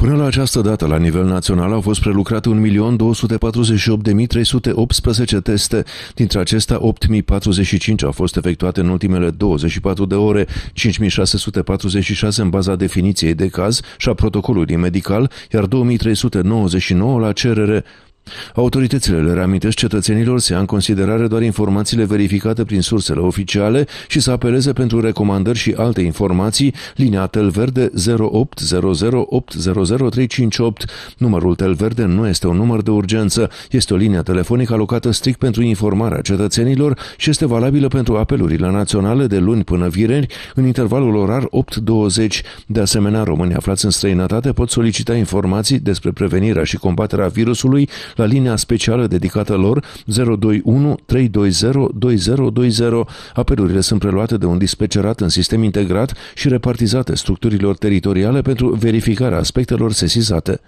Până la această dată, la nivel național, au fost prelucrate 1.248.318 teste. Dintre acestea, 8.045 au fost efectuate în ultimele 24 de ore, 5.646 în baza definiției de caz și a protocolului medical, iar 2.399 la cerere. Autoritățile le reamintesc cetățenilor să ia în considerare doar informațiile verificate prin sursele oficiale și să apeleze pentru recomandări și alte informații linia Telverde 0800800358. Numărul Telverde nu este un număr de urgență, este o linie telefonică alocată strict pentru informarea cetățenilor și este valabilă pentru apelurile naționale de luni până vineri în intervalul orar 8.20. De asemenea, românii aflați în străinătate pot solicita informații despre prevenirea și combaterea virusului la linia specială dedicată lor 021 320 2020. Apelurile sunt preluate de un dispecerat în sistem integrat și repartizate structurilor teritoriale pentru verificarea aspectelor sesizate.